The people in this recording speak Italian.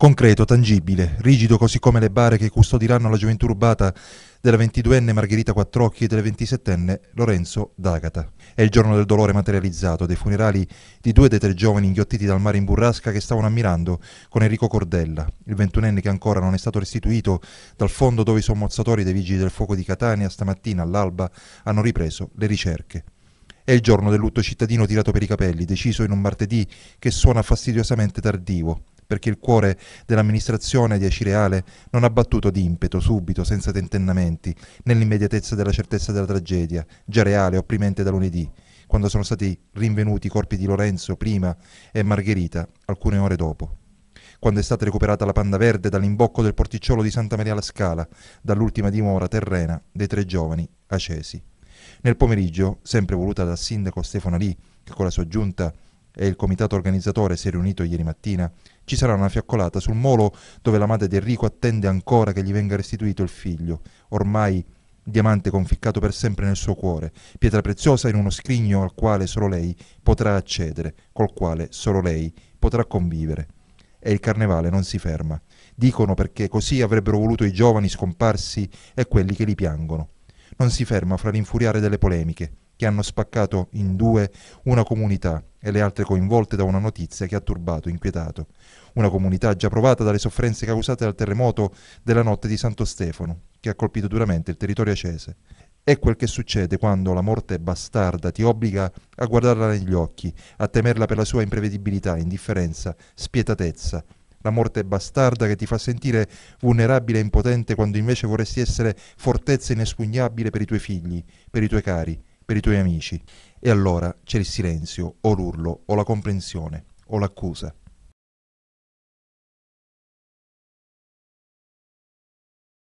concreto, tangibile, rigido così come le bare che custodiranno la gioventù rubata della 22enne Margherita Quattrocchi e della 27enne Lorenzo D'Agata. È il giorno del dolore materializzato, dei funerali di due dei tre giovani inghiottiti dal mare in burrasca che stavano ammirando con Enrico Cordella, il ventunenne che ancora non è stato restituito dal fondo dove i sommozzatori dei vigili del fuoco di Catania stamattina all'alba hanno ripreso le ricerche. È il giorno del lutto cittadino tirato per i capelli, deciso in un martedì che suona fastidiosamente tardivo perché il cuore dell'amministrazione di Acireale non ha battuto d'impeto, subito, senza tentennamenti, nell'immediatezza della certezza della tragedia, già reale, opprimente da lunedì, quando sono stati rinvenuti i corpi di Lorenzo prima e Margherita alcune ore dopo quando è stata recuperata la Panda Verde dall'imbocco del porticciolo di Santa Maria la Scala, dall'ultima dimora terrena dei tre giovani acesi. Nel pomeriggio, sempre voluta dal sindaco Stefano Lì, che con la sua giunta e il comitato organizzatore si è riunito ieri mattina. Ci sarà una fiaccolata sul molo dove la madre di Enrico attende ancora che gli venga restituito il figlio, ormai diamante conficcato per sempre nel suo cuore, pietra preziosa in uno scrigno al quale solo lei potrà accedere, col quale solo lei potrà convivere. E il carnevale non si ferma. Dicono perché così avrebbero voluto i giovani scomparsi e quelli che li piangono non si ferma fra l'infuriare delle polemiche, che hanno spaccato in due una comunità e le altre coinvolte da una notizia che ha turbato, inquietato, una comunità già provata dalle sofferenze causate dal terremoto della notte di Santo Stefano, che ha colpito duramente il territorio acese. È quel che succede quando la morte bastarda ti obbliga a guardarla negli occhi, a temerla per la sua imprevedibilità, indifferenza, spietatezza, la morte bastarda che ti fa sentire vulnerabile e impotente quando invece vorresti essere fortezza inespugnabile per i tuoi figli, per i tuoi cari, per i tuoi amici. E allora c'è il silenzio, o l'urlo, o la comprensione, o l'accusa.